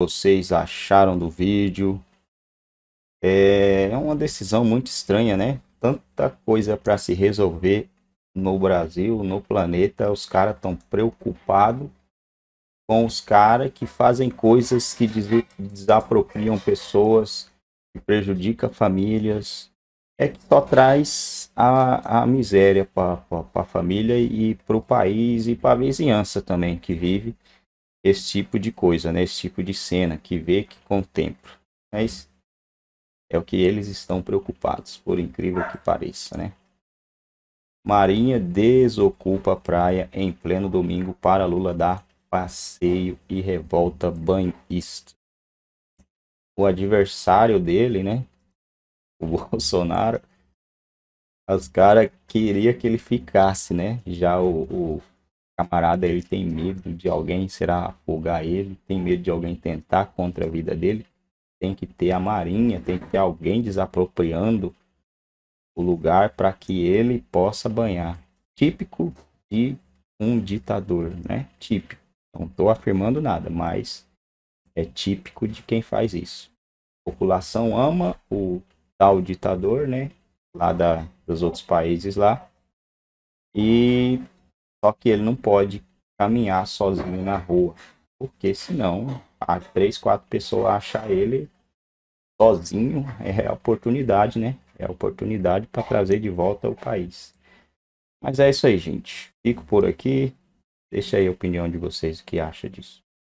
vocês acharam do vídeo. É, é uma decisão muito estranha, né? Tanta coisa para se resolver no Brasil, no planeta, os caras estão preocupados com os caras que fazem coisas que des desapropriam pessoas, que prejudica famílias, é que só traz a, a miséria para a família e para o país e para a vizinhança também que vive esse tipo de coisa, né? esse tipo de cena que vê, que contempla. Mas é o que eles estão preocupados, por incrível que pareça. Né? Marinha desocupa a praia em pleno domingo para Lula dar passeio e revolta banhista. O adversário dele, né? O Bolsonaro. Os caras queriam que ele ficasse, né? Já o, o camarada ele tem medo de alguém, será afogar ele, tem medo de alguém tentar contra a vida dele, tem que ter a marinha, tem que ter alguém desapropriando o lugar para que ele possa banhar. Típico de um ditador, né? Típico. Não estou afirmando nada, mas é típico de quem faz isso. A população ama o tal ditador, né? Lá da, dos outros países lá. E só que ele não pode caminhar sozinho na rua, porque senão há ah, três, quatro pessoas achar ele sozinho é a oportunidade, né? É a oportunidade para trazer de volta o país. Mas é isso aí, gente. Fico por aqui. Deixa aí a opinião de vocês o que acha disso.